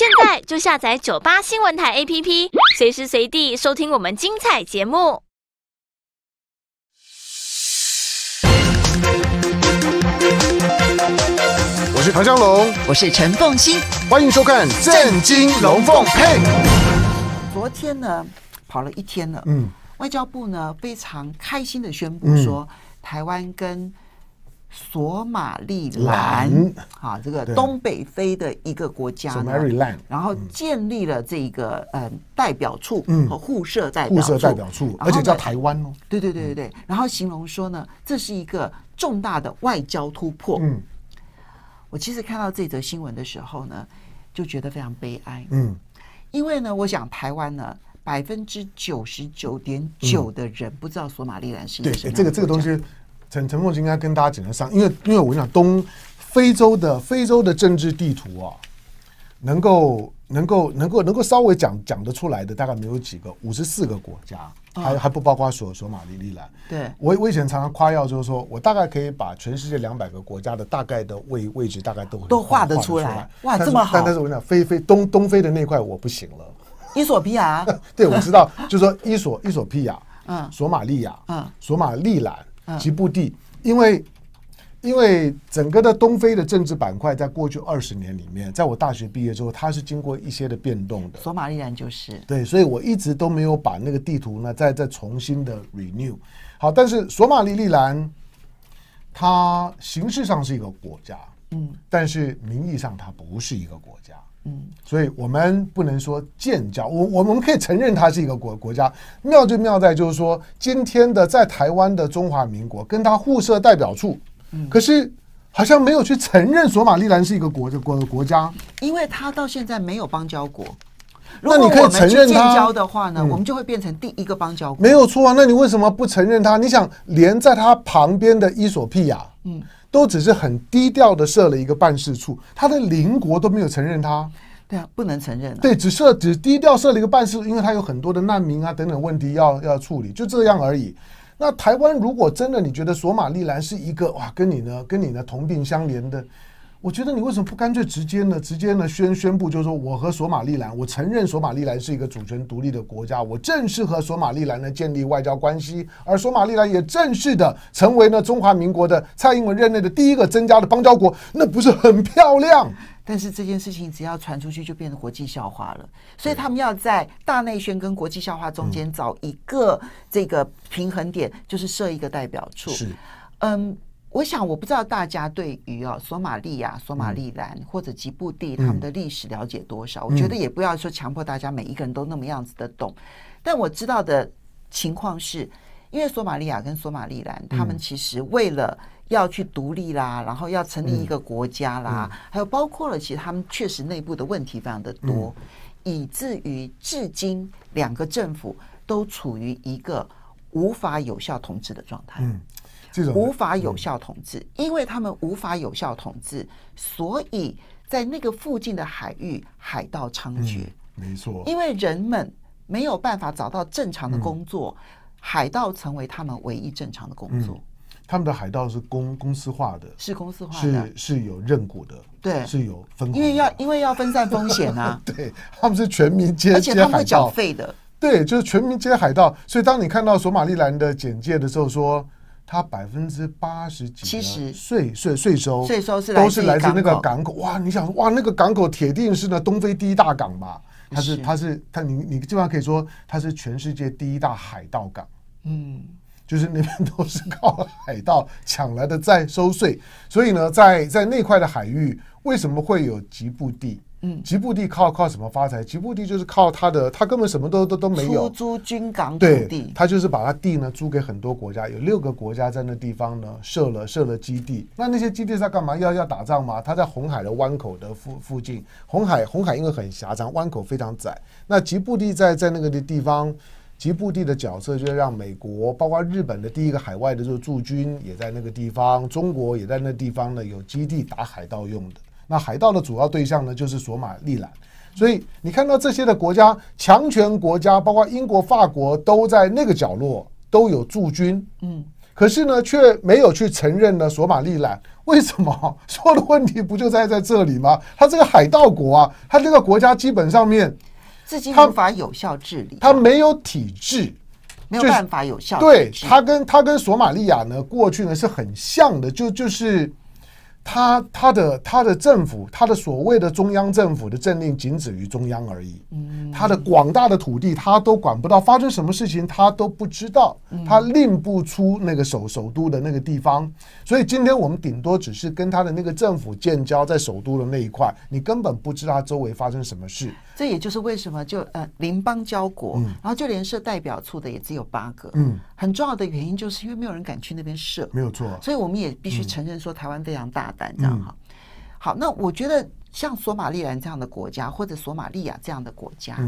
现在就下载九八新闻台 APP，随时随地收听我们精彩节目。我是唐江龙，我是陈凤兴，欢迎收看《震惊龙凤配》。昨天呢，跑了一天了。嗯。外交部呢，非常开心的宣布说，台湾跟。索马利兰啊，这个东北非的一个国家，然后建立了这个呃代表处和互设代表互代表处，而且叫台湾哦，对对对对对，然后形容说呢，这是一个重大的外交突破。嗯，我其实看到这则新闻的时候呢，就觉得非常悲哀。嗯，因为呢，我想台湾呢，百分之九十九点九的人不知道索马利兰是。对，这个这个东西。陈陈凤琴应该跟大家简单上，因为因为我跟你讲东非洲的非洲的政治地图啊，能够能够能够能够稍微讲讲得出来的大概没有几个，五十四个国家，还还不包括索索马利利兰。对我我以前常常夸耀就是说我大概可以把全世界两百个国家的大概的位位置大概都都画得出来，哇这么好！但但是我跟你讲，非非东东非的那块我不行了，伊索比亚，对我知道，就是说伊索伊索比亚，嗯，索马利亚，嗯，索马利兰。吉布地，因为因为整个的东非的政治板块，在过去二十年里面，在我大学毕业之后，它是经过一些的变动的。索马利兰就是对，所以我一直都没有把那个地图呢，再再重新的 renew。好，但是索马利利兰，它形式上是一个国家，嗯，但是名义上它不是一个国家。所以，我们不能说建交，我我们可以承认它是一个国国家。妙就妙在，就是说，今天的在台湾的中华民国，跟他互设代表处，可是好像没有去承认索马利兰是一个国的国国家，因为他到现在没有邦交国。那你可以承认他的话呢，我们就会变成第一个邦交。国。没有错啊，那你为什么不承认他？你想，连在他旁边的伊索庇亚，嗯，都只是很低调的设了一个办事处，他的邻国都没有承认他。对啊，不能承认。对，只设只低调设了一个办事处，因为他有很多的难民啊等等问题要要处理，就这样而已。那台湾如果真的你觉得索马利兰是一个哇，跟你呢跟你呢同病相怜的。我觉得你为什么不干脆直接呢？直接呢宣宣布就是说，我和索马利兰，我承认索马利兰是一个主权独立的国家，我正式和索马利兰呢建立外交关系，而索马利兰也正式的成为呢中华民国的蔡英文任内的第一个增加的邦交国，那不是很漂亮？但是这件事情只要传出去，就变成国际笑话了。所以他们要在大内宣跟国际笑话中间找一个这个平衡点，就是设一个代表处。是，嗯。我想，我不知道大家对于哦索马利亚、索马利兰或者吉布地他们的历史了解多少。我觉得也不要说强迫大家每一个人都那么样子的懂。但我知道的情况是，因为索马利亚跟索马利兰，他们其实为了要去独立啦，然后要成立一个国家啦，还有包括了，其实他们确实内部的问题非常的多，以至于至今两个政府都处于一个无法有效统治的状态。无法有效统治，因为他们无法有效统治，所以在那个附近的海域，海盗猖獗。没错，因为人们没有办法找到正常的工作，海盗成为他们唯一正常的工作。他们的海盗是公公司化的，是公司化的，是是有认股的，对，是有分。因为要因为要分散风险啊，对，他们是全民皆，而且他会缴费的。对，就是全民皆海盗。所以当你看到索马利兰的简介的时候，说。它百分之八十几、七十税税税收税收是都是来自那个港口哇！你想哇，那个港口铁定是那东非第一大港吧？它是它是它，你你基本上可以说它是全世界第一大海盗港。嗯，就是那边都是靠海盗抢来的，在收税。所以呢，在在那块的海域，为什么会有吉布地？嗯，吉布地靠靠什么发财？吉布地就是靠他的，他根本什么都都都没有。出租军港土地，他就是把他地呢租给很多国家，有六个国家在那地方呢设了设了基地。那那些基地在干嘛？要要打仗吗？他在红海的湾口的附附近，红海红海因为很狭长，湾口非常窄。那吉布地在在那个地地方，吉布地的角色就是让美国，包括日本的第一个海外的这个驻军也在那个地方，中国也在那地方呢有基地打海盗用的。那海盗的主要对象呢，就是索马利兰，所以你看到这些的国家，强权国家，包括英国、法国，都在那个角落都有驻军。嗯，可是呢，却没有去承认呢索马利兰，为什么？所 有的问题不就在在这里吗？他这个海盗国啊，他这个国家基本上面，自己无法有效治理，他没有体制，没有办法有效。对，他跟他跟索马利亚呢，过去呢是很像的，就就是。他他的他的政府，他的所谓的中央政府的政令，仅止于中央而已。嗯，他的广大的土地，他都管不到，发生什么事情他都不知道，他令不出那个首首都的那个地方。所以今天我们顶多只是跟他的那个政府建交，在首都的那一块，你根本不知道他周围发生什么事。这也就是为什么就呃邻邦交国，然后就连设代表处的也只有八个，嗯，很重要的原因就是因为没有人敢去那边设，没有错。所以我们也必须承认说，台湾非常大胆，这样哈。好，那我觉得像索马利兰这样的国家，或者索马利亚这样的国家，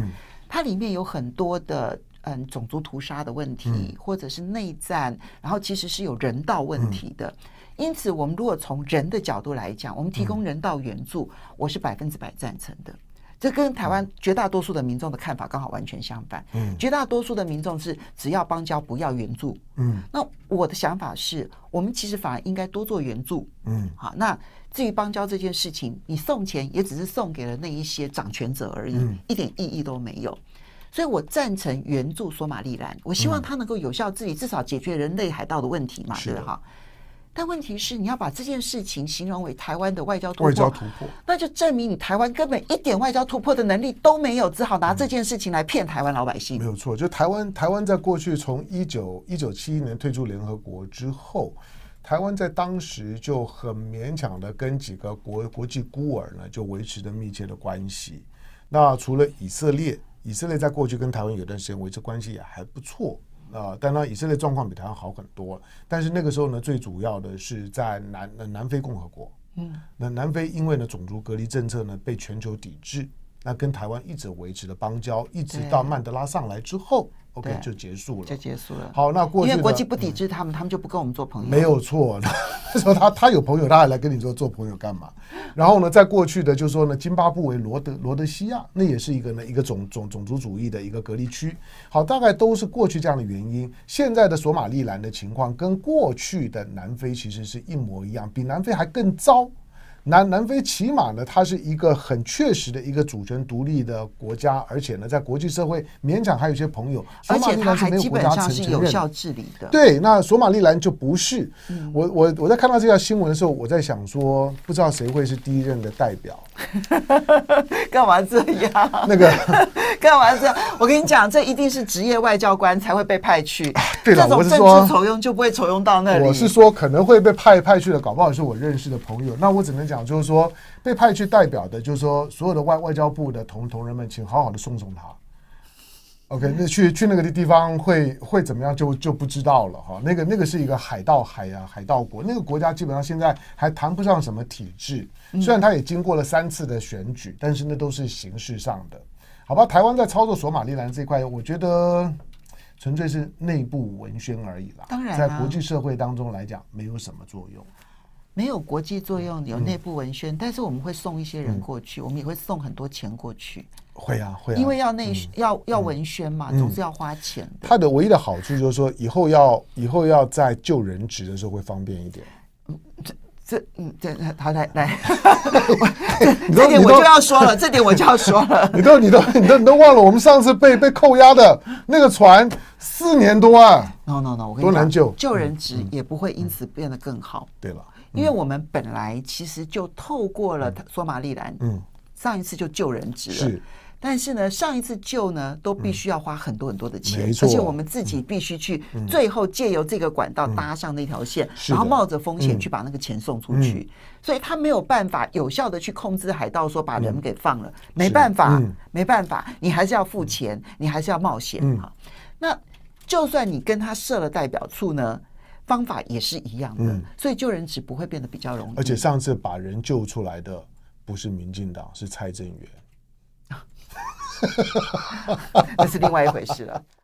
它里面有很多的嗯种族屠杀的问题，或者是内战，然后其实是有人道问题的。因此，我们如果从人的角度来讲，我们提供人道援助，我是百分之百赞成的。这跟台湾绝大多数的民众的看法刚好完全相反。嗯，绝大多数的民众是只要邦交不要援助。嗯，那我的想法是，我们其实反而应该多做援助。嗯，好，那至于邦交这件事情，你送钱也只是送给了那一些掌权者而已，一点意义都没有。所以我赞成援助索马利兰，我希望他能够有效治理，至少解决人类海盗的问题嘛，对哈。但问题是，你要把这件事情形容为台湾的外交突破，那就证明你台湾根本一点外交突破的能力都没有，只好拿这件事情来骗台湾老百姓。没有错，就台湾，台湾在过去从一九一九七一年退出联合国之后，台湾在当时就很勉强的跟几个国国际孤儿呢就维持着密切的关系。那除了以色列，以色列在过去跟台湾有段时间维持关系也还不错。啊，当然以色列状况比台湾好很多，但是那个时候呢，最主要的是在南南非共和国，嗯，那南非因为呢种族隔离政策呢被全球抵制，那跟台湾一直维持了邦交，一直到曼德拉上来之后。OK 就结束了，就结束了。好，那过去因为国际不抵制他们，他们就不跟我们做朋友。没有错，他 说他他有朋友，他还来跟你说做朋友干嘛？然后呢，在过去的就说呢，津巴布韦、罗德罗德西亚，那也是一个呢一个种种种族主义的一个隔离区。好，大概都是过去这样的原因。现在的索马利兰的情况跟过去的南非其实是一模一样，比南非还更糟。南南非起码呢，它是一个很确实的一个主权独立的国家，而且呢，在国际社会勉强还有一些朋友。索马利兰是没有国家，是有效治理的。对，那索马利兰就不是。我我我在看到这条新闻的时候，我在想说，不知道谁会是第一任的代表？干嘛这样？那个。干嘛这样？我跟你讲，这一定是职业外交官才会被派去。对的，这种政治筹用就不会丑用到那里。我是说，可能会被派派去的，搞不好是我认识的朋友。那我只能讲，就是说，被派去代表的，就是说，所有的外外交部的同同仁们，请好好的送送他。OK，那去去那个地方会会怎么样，就就不知道了哈。那个那个是一个海盗海呀，海盗国，那个国家基本上现在还谈不上什么体制。虽然他也经过了三次的选举，但是那都是形式上的。好吧，台湾在操作索马利兰这块，我觉得纯粹是内部文宣而已啦。当然，在国际社会当中来讲，没有什么作用，没有国际作用，有内部文宣。但是我们会送一些人过去，我们也会送很多钱过去。会啊，会啊。因为要内要要文宣嘛，总是要花钱。它的唯一的好处就是说，以后要以后要在救人质的时候会方便一点。这嗯，这他来来，这点我就要说了，这点我就要说了。你都你都你都你都忘了，我们上次被被扣押的那个船四年多啊！no no no，我跟你讲，救人值也不会因此变得更好。对了，因为我们本来其实就透过了索马利兰，嗯。上一次就救人质，是，但是呢，上一次救呢，都必须要花很多很多的钱，而且我们自己必须去最后借由这个管道搭上那条线，然后冒着风险去把那个钱送出去，所以他没有办法有效的去控制海盗说把人给放了，没办法，没办法，你还是要付钱，你还是要冒险啊。那就算你跟他设了代表处呢，方法也是一样的，所以救人只不会变得比较容易。而且上次把人救出来的。不是民进党，是蔡正元。那是另外一回事了。